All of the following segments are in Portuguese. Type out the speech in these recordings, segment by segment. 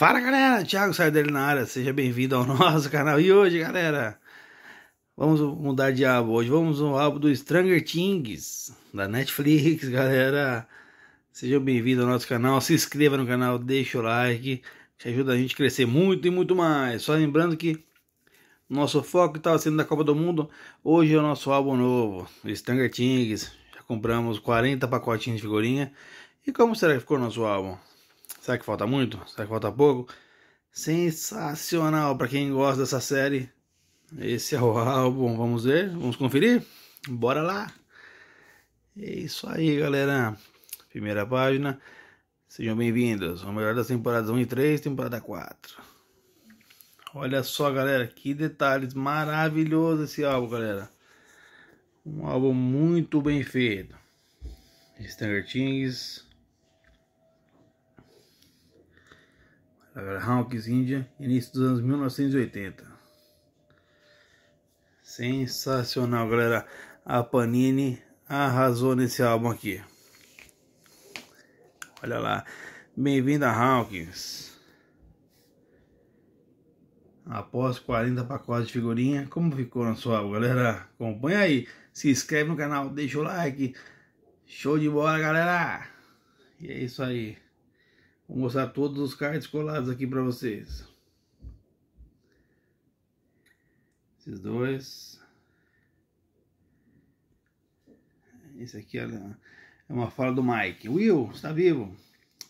Fala galera, Thiago saiu dele na área, seja bem-vindo ao nosso canal. E hoje, galera, vamos mudar de álbum. Hoje vamos ao álbum do Stranger Things da Netflix, galera. Seja bem-vindo ao nosso canal, se inscreva no canal, deixa o like, que ajuda a gente a crescer muito e muito mais. Só lembrando que nosso foco estava tá sendo da Copa do Mundo. Hoje é o nosso álbum novo, Stranger Things. Já compramos 40 pacotinhos de figurinha. E como será que ficou o nosso álbum? Será que falta muito? Será que falta pouco? Sensacional para quem gosta dessa série. Esse é o álbum, vamos ver, vamos conferir? Bora lá! É isso aí, galera. Primeira página. Sejam bem-vindos. O melhor das temporadas 1 e 3, temporada 4. Olha só, galera, que detalhes maravilhoso esse álbum, galera. Um álbum muito bem feito. Stanger Things, Eh, Hawks India Índia, início dos anos 1980. Sensacional, galera. A Panini arrasou nesse álbum aqui. Olha lá. Bem-vinda, Hawkins. Após 40 pacotes de figurinha, como ficou na sua álbum, galera? Acompanha aí. Se inscreve no canal, deixa o like. Show de bola, galera. E é isso aí. Vou mostrar todos os cards colados aqui para vocês. Esses dois. Esse aqui é, é uma fala do Mike. Will, está vivo?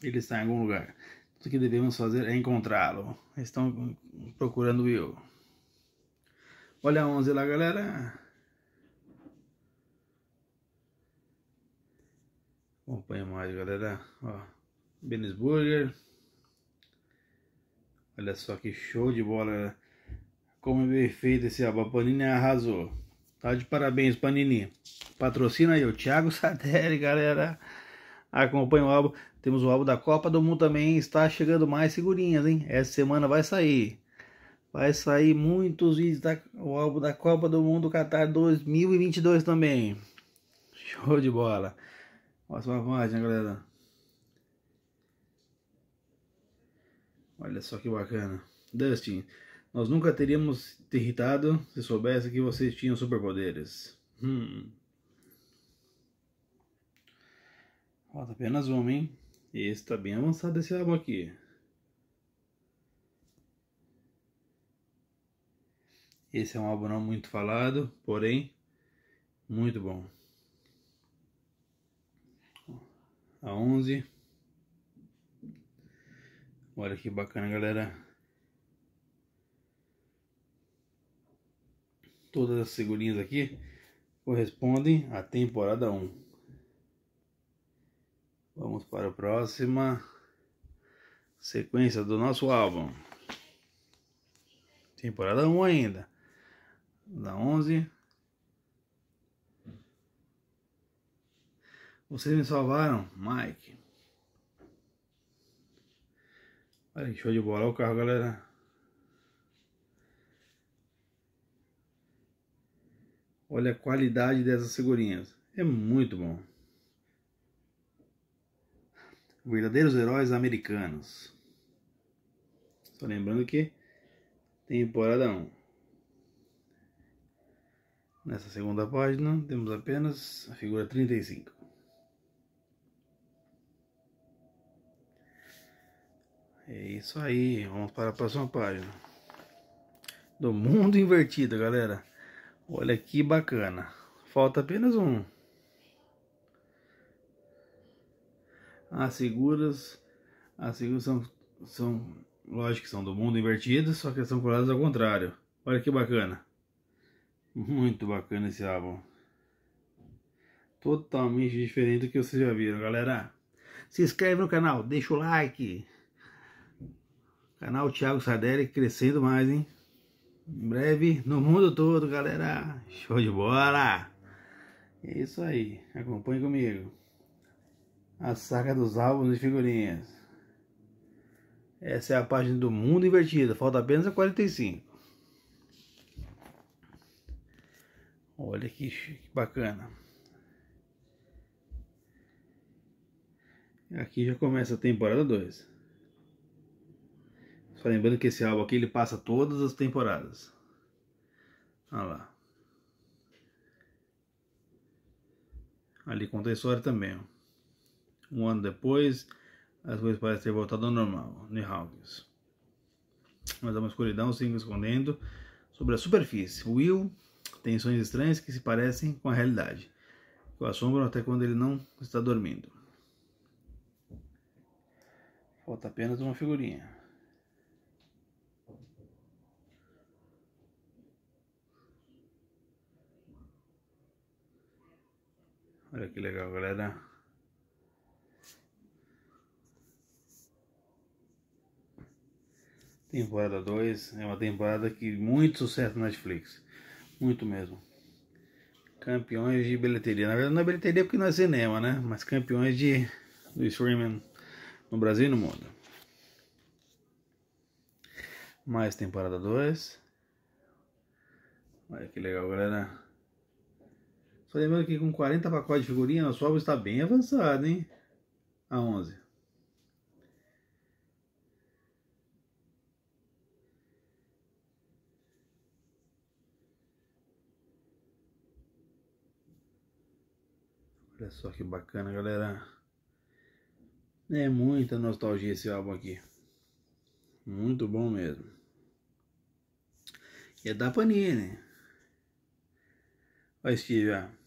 Ele está em algum lugar. Tudo que devemos fazer é encontrá-lo. Estão procurando Will. Olha a 11 lá, galera. Acompanha mais, galera. Ó. Benes Burger. Olha só que show de bola. Como é bem feito esse álbum. A Panini arrasou. Tá de parabéns, Panini. Patrocina aí o Thiago Sadelli, galera. Acompanha o álbum. Temos o álbum da Copa do Mundo também. Está chegando mais figurinhas, hein? Essa semana vai sair. Vai sair muitos vídeos da o álbum da Copa do Mundo Qatar 2022 também. Show de bola. Nossa, uma imagem, galera. Olha só que bacana. Dustin, nós nunca teríamos te irritado se soubesse que vocês tinham superpoderes. Hum. Falta apenas um, hein? Esse tá bem avançado esse álbum aqui. Esse é um álbum não muito falado, porém, muito bom. A 11... Olha que bacana, galera. Todas as figurinhas aqui correspondem à temporada 1. Vamos para a próxima sequência do nosso álbum. Temporada 1 ainda. Da 11. Vocês me salvaram, Mike. Aí, show de bola. o carro, galera. Olha a qualidade dessas segurinhas, É muito bom. Verdadeiros heróis americanos. Só lembrando que temporada 1. Nessa segunda página temos apenas a figura 35. É isso aí, vamos para a próxima página. Do mundo invertido, galera. Olha que bacana. Falta apenas um. As seguras, as seguras são, são, lógico que são do mundo invertido, só que são coladas ao contrário. Olha que bacana. Muito bacana esse álbum. Totalmente diferente do que vocês já viram, galera. Se inscreve no canal, deixa o like. Canal Thiago Sardelli crescendo mais, hein? Em breve, no mundo todo, galera. Show de bola! É isso aí. Acompanhe comigo. A saga dos álbuns e figurinhas. Essa é a página do Mundo Invertido. Falta apenas a 45. Olha que, que bacana. Aqui já começa a temporada 2. Só lembrando que esse álbum aqui ele passa todas as temporadas. Olha lá. Ali conta a história também. Ó. Um ano depois, as coisas parecem ter voltado ao normal. New Hawkins. Mas há uma escuridão se escondendo sobre a superfície. Will tem sonhos estranhos que se parecem com a realidade. Que o assombram até quando ele não está dormindo. Falta apenas uma figurinha. Olha que legal, galera. Temporada 2 é uma temporada que muito sucesso na Netflix. Muito mesmo. Campeões de bilheteria. Na verdade, não é bilheteria porque não é cinema, né? Mas campeões de, do streaming no Brasil e no mundo. Mais temporada 2. Olha que legal, galera. Só lembrando que com 40 pacotes de figurinha, nosso álbum está bem avançado, hein? A 11. Olha só que bacana, galera. É muita nostalgia esse álbum aqui. Muito bom mesmo. E é da Panini. Olha, Steve, ó.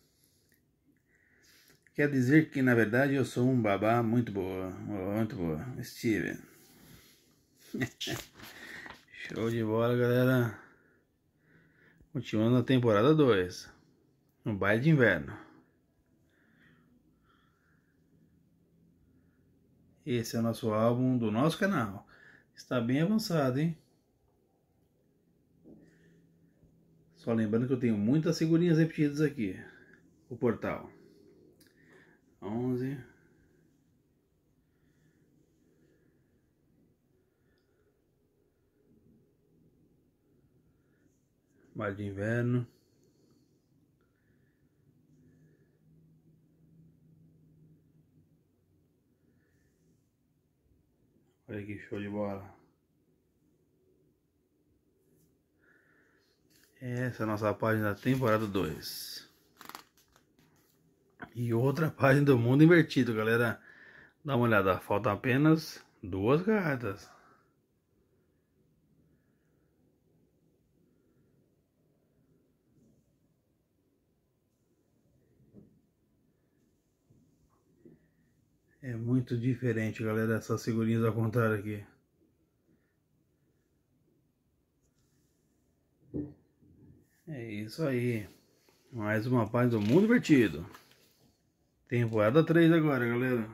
Quer dizer que na verdade eu sou um babá muito boa, muito boa, Steven. Show de bola, galera. Continuando a temporada 2. No baile de inverno. Esse é o nosso álbum do nosso canal. Está bem avançado, hein? Só lembrando que eu tenho muitas figurinhas repetidas aqui. O portal onze, Mar de Inverno, Olha que show de bola. Essa é a nossa página temporada dois. E outra página do mundo invertido, galera. Dá uma olhada, faltam apenas duas cartas. É muito diferente, galera, essas figurinhas ao contrário aqui. É isso aí. Mais uma página do Mundo Invertido. Temporada 3 agora, galera.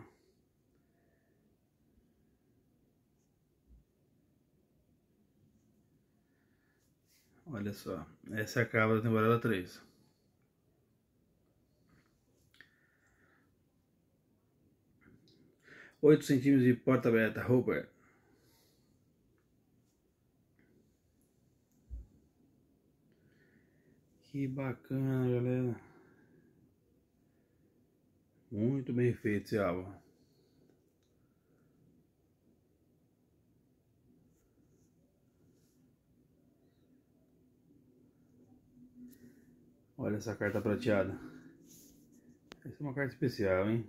Olha só, essa é a capa da temporada 3. Oito centímetros de porta aberta, Robert. Que bacana, galera. Muito bem feito esse álbum. Olha essa carta prateada. Essa é uma carta especial, hein?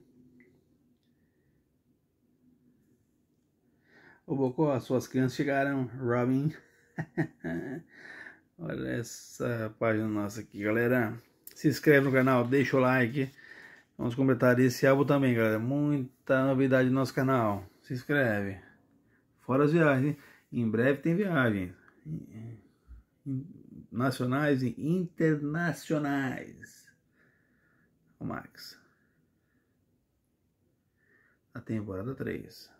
Ô Bocó, suas crianças chegaram, Robin. Olha essa página nossa aqui, galera. Se inscreve no canal, deixa o like. Vamos completar esse álbum também, galera. Muita novidade no nosso canal. Se inscreve. Fora as viagens, hein? Em breve tem viagem. Nacionais e internacionais. O Max. A temporada 3.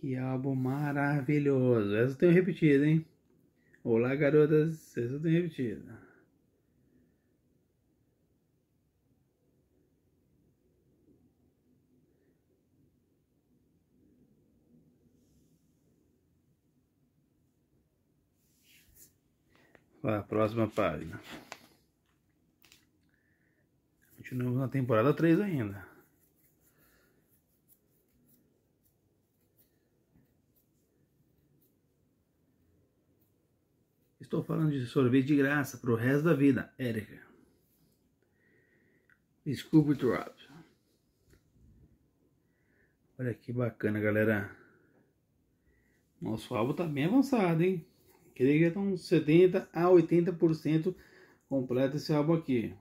Que álbum maravilhoso. Essa eu tenho repetido, hein? Olá, garotas. Essa eu tenho repetido. Para a próxima página. Continuamos na temporada 3 ainda. Estou falando de sorvete de graça para o resto da vida, Érica. Scooby Drop. Olha que bacana, galera. Nosso alvo tá bem avançado, hein? Queria que está uns 70 a 80% completo esse alvo aqui.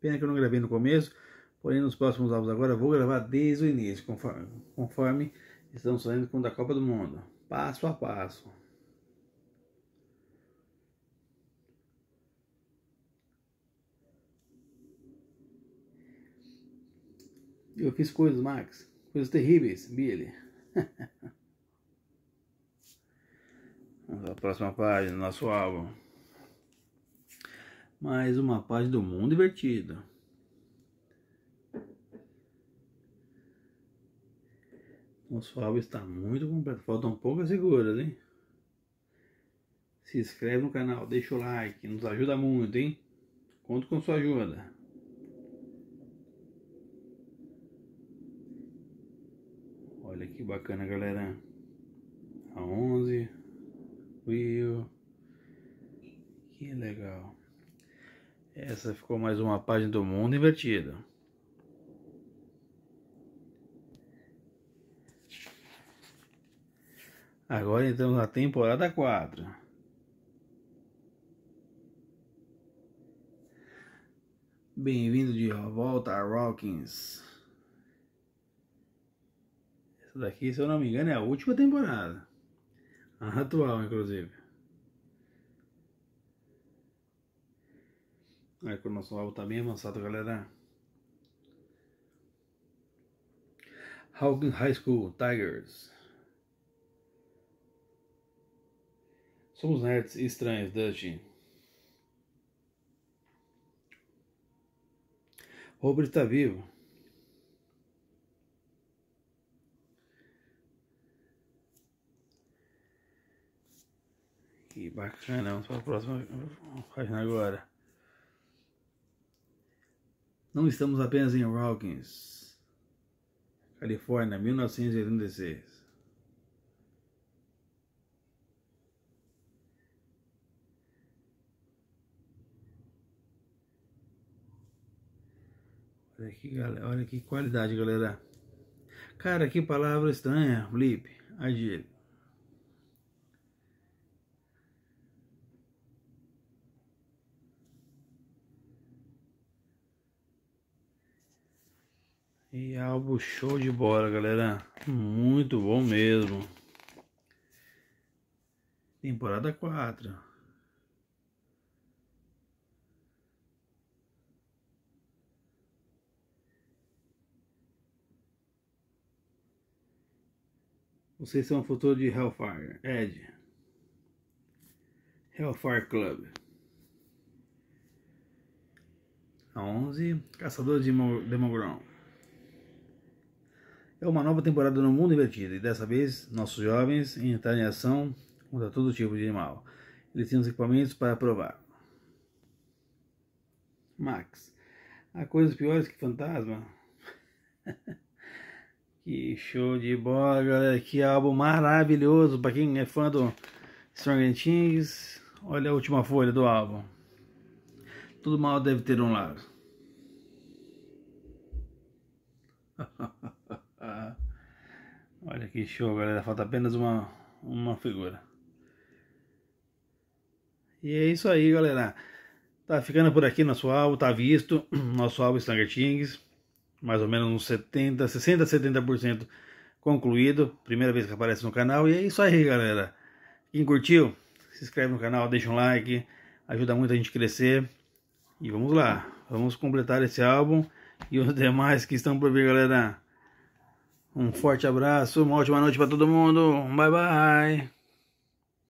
Pena que eu não gravei no começo, porém nos próximos alvos agora vou gravar desde o início, conforme, conforme estamos saindo com da Copa do Mundo, passo a passo. Eu fiz coisas, Max, coisas terríveis, Billy. A próxima página, nosso álbum. Mais uma página do mundo divertido. Nosso álbum está muito completo. Faltam poucas figuras, hein? Se inscreve no canal, deixa o like, nos ajuda muito, hein? Conto com sua ajuda. bacana, galera. A 11. Will. Que legal. Essa ficou mais uma página do mundo invertido. Agora entramos na temporada 4. Bem-vindo de volta a Rockins. Essa daqui, se eu não me engano, é a última temporada. A atual, inclusive. Aí que o nosso álbum tá bem avançado, galera. Hawking High School Tigers. Somos nerds estranhos, Dustin. Robert está vivo. Que bacana, vamos para a próxima página agora. Não estamos apenas em Rawkins, Califórnia, 1986. Olha aqui, galera. Olha que qualidade, galera. Cara, que palavra estranha, Felipe, Agile. E álbum show de bola, galera. Muito bom mesmo. Temporada 4. Vocês são o futuro de Hellfire, Ed. Hellfire Club. A 11, Caçador de Demogorgon. É uma nova temporada no Mundo Invertido e dessa vez nossos jovens entraram em ação contra todo tipo de animal. Eles têm os equipamentos para provar. Max, há coisas piores que fantasma? que show de bola, galera. Que álbum maravilhoso para quem é fã do Stranger Things. Olha a última folha do álbum. Tudo mal deve ter um lado. que show, galera. Falta apenas uma, uma figura. E é isso aí, galera. Tá ficando por aqui nosso álbum, tá visto. Nosso álbum Stranger Things. Mais ou menos uns 70, 60, 70% concluído. Primeira vez que aparece no canal. E é isso aí, galera. Quem curtiu, se inscreve no canal, deixa um like. Ajuda muito a gente crescer. E vamos lá. Vamos completar esse álbum e os demais que estão por vir, galera. Um forte abraço, uma ótima noite para todo mundo. Bye bye.